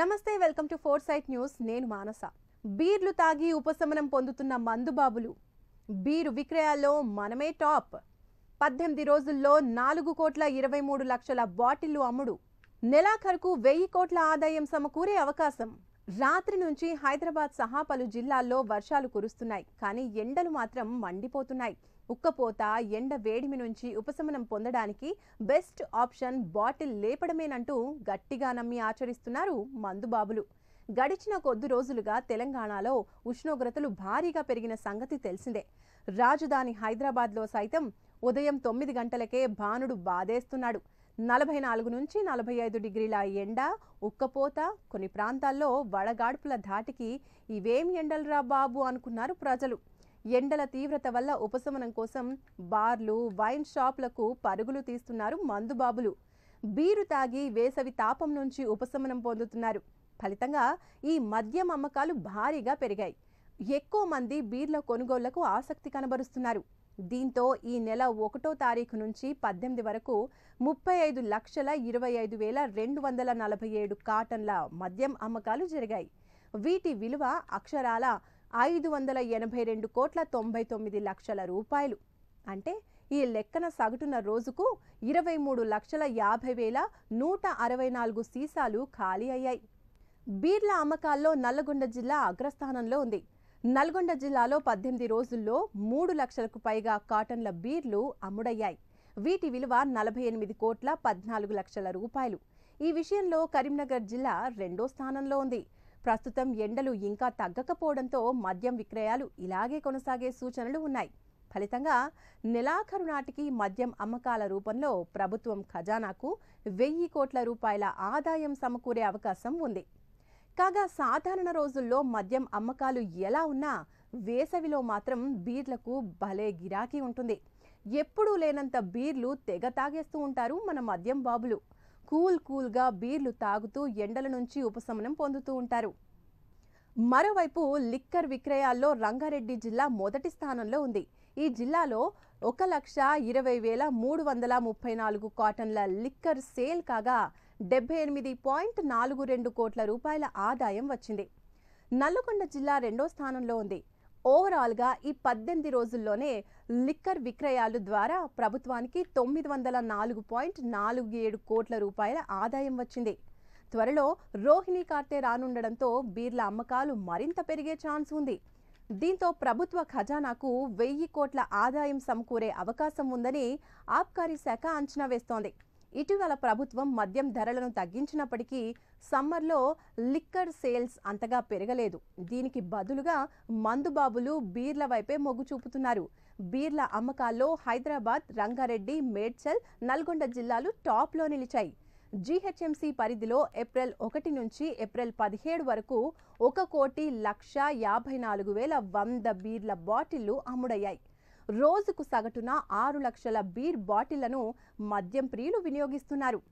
నమస్తే welcome to foresight news నేను మానస బీర్లు తాగి ఉపశమనం పొందుతున్న మందుబాబులు బీరు విక్రయాల్లో మనమే టాప్ పద్దెనిమిది రోజుల్లో నాలుగు కోట్ల ఇరవై మూడు లక్షల బాటిళ్లు అమ్ముడు నెలాఖరుకు వెయ్యి కోట్ల ఆదాయం సమకూరే అవకాశం రాత్రి నుంచి హైదరాబాద్ సహా పలు జిల్లాల్లో వర్షాలు కురుస్తున్నాయి కానీ ఎండలు మాత్రం మండిపోతున్నాయి ఉక్కపోత ఎండ వేడిమి నుంచి ఉపశమనం పొందడానికి బెస్ట్ ఆప్షన్ బాటిల్ లేపడమేనంటూ గట్టిగా నమ్మి ఆచరిస్తున్నారు మందుబాబులు గడిచిన కొద్ది రోజులుగా తెలంగాణలో ఉష్ణోగ్రతలు భారీగా పెరిగిన సంగతి తెలిసిందే రాజధాని హైదరాబాద్లో సైతం ఉదయం తొమ్మిది గంటలకే భానుడు బాధేస్తున్నాడు నలభై నాలుగు నుంచి నలభై ఐదు డిగ్రీల ఎండ ఉక్కపోత కొన్ని ప్రాంతాల్లో వడగాడ్పుల ధాటికి ఇవేం రా బాబు అనుకున్నారు ప్రజలు ఎండల తీవ్రత వల్ల ఉపశమనం కోసం బార్లు వైన్ షాప్లకు పరుగులు తీస్తున్నారు మందుబాబులు బీరు తాగి వేసవి తాపం నుంచి ఉపశమనం పొందుతున్నారు ఫలితంగా ఈ మద్యం అమ్మకాలు భారీగా పెరిగాయి ఎక్కువ మంది బీర్ల కొనుగోళ్లకు ఆసక్తి కనబరుస్తున్నారు దీంతో ఈ నెల ఒకటో తారీఖు నుంచి పద్దెనిమిది వరకు ముప్పై ఐదు లక్షల ఇరవై ఐదు వేల రెండు వందల నలభై ఏడు కాటన్ల మద్యం అమ్మకాలు జరిగాయి వీటి విలువ అక్షరాల ఐదు వందల ఎనభై రెండు కోట్ల తొంభై తొమ్మిది లక్షల రూపాయలు అంటే ఈ లెక్కన సగటున రోజుకు ఇరవై మూడు లక్షల యాభై వేల నూట అరవై నాలుగు సీసాలు ఖాళీ అయ్యాయి బీర్ల అమ్మకాల్లో నల్లగొండ జిల్లా అగ్రస్థానంలో ఉంది నల్గొండ జిల్లాలో పద్దెనిమిది రోజుల్లో మూడు లక్షలకు పైగా కాటన్ల బీర్లు అమ్ముడయ్యాయి వీటి విలువ నలభై ఎనిమిది కోట్ల పద్నాలుగు లక్షల రూపాయలు ఈ విషయంలో కరీంనగర్ జిల్లా రెండో స్థానంలో ఉంది ప్రస్తుతం ఎండలు ఇంకా తగ్గకపోవడంతో మద్యం విక్రయాలు ఇలాగే కొనసాగే సూచనలు ఉన్నాయి ఫలితంగా నెలాఖరు నాటికి మద్యం అమ్మకాల రూపంలో ప్రభుత్వం ఖజానాకు వెయ్యి కోట్ల రూపాయల ఆదాయం సమకూరే అవకాశం ఉంది కాగా సాధారణ రోజుల్లో మద్యం అమ్మకాలు ఎలా ఉన్నా వేసవిలో మాత్రం బీర్లకు భలే గిరాకీ ఉంటుంది ఎప్పుడూ లేనంత బీర్లు తెగ తాగేస్తూ ఉంటారు మన మద్యం బాబులు కూల్ కూల్గా బీర్లు తాగుతూ ఎండల నుంచి ఉపశమనం పొందుతూ ఉంటారు మరోవైపు లిక్కర్ విక్రయాల్లో రంగారెడ్డి జిల్లా మొదటి స్థానంలో ఉంది ఈ జిల్లాలో ఒక లక్ష ఇరవై వేల మూడు వందల ముప్పై నాలుగు కాటన్ల లిక్కర్ సేల్ కాగా డెబ్బై ఎనిమిది పాయింట్ నాలుగు రెండు కోట్ల రూపాయల ఆదాయం వచ్చింది నల్లగొండ జిల్లా రెండో స్థానంలో ఉంది ఓవరాల్గా ఈ పద్దెనిమిది రోజుల్లోనే లిక్కర్ విక్రయాలు ద్వారా ప్రభుత్వానికి తొమ్మిది వందల నాలుగు పాయింట్ నాలుగు ఏడు కోట్ల రూపాయల ఆదాయం వచ్చింది త్వరలో రోహిణి కార్తె రానుండడంతో బీర్ల అమ్మకాలు మరింత పెరిగే ఛాన్స్ ఉంది దీంతో ప్రభుత్వ ఖజానాకు వెయ్యి కోట్ల ఆదాయం సమకూరే అవకాశం ఉందని ఆబ్కారీ శాఖ అంచనా వేస్తోంది ఇటీవల ప్రభుత్వం మద్యం ధరలను తగ్గించినప్పటికీ సమ్మర్లో లిక్కర్ సేల్స్ అంతగా పెరగలేదు దీనికి బదులుగా మందుబాబులు బీర్ల వైపే మొగ్గు చూపుతున్నారు బీర్ల అమ్మకాల్లో హైదరాబాద్ రంగారెడ్డి మేడ్చల్ నల్గొండ జిల్లాలు టాప్లో నిలిచాయి జీహెచ్ఎంసీ పరిధిలో ఏప్రిల్ ఒకటి నుంచి ఏప్రిల్ పదిహేడు వరకు ఒక కోటి లక్ష యాభై నాలుగు వేల వంద బీర్ల బాటిళ్లు అమ్ముడయ్యాయి రోజుకు సగటున ఆరు లక్షల బీర్ బాటిళ్లను మద్యం ప్రియులు వినియోగిస్తున్నారు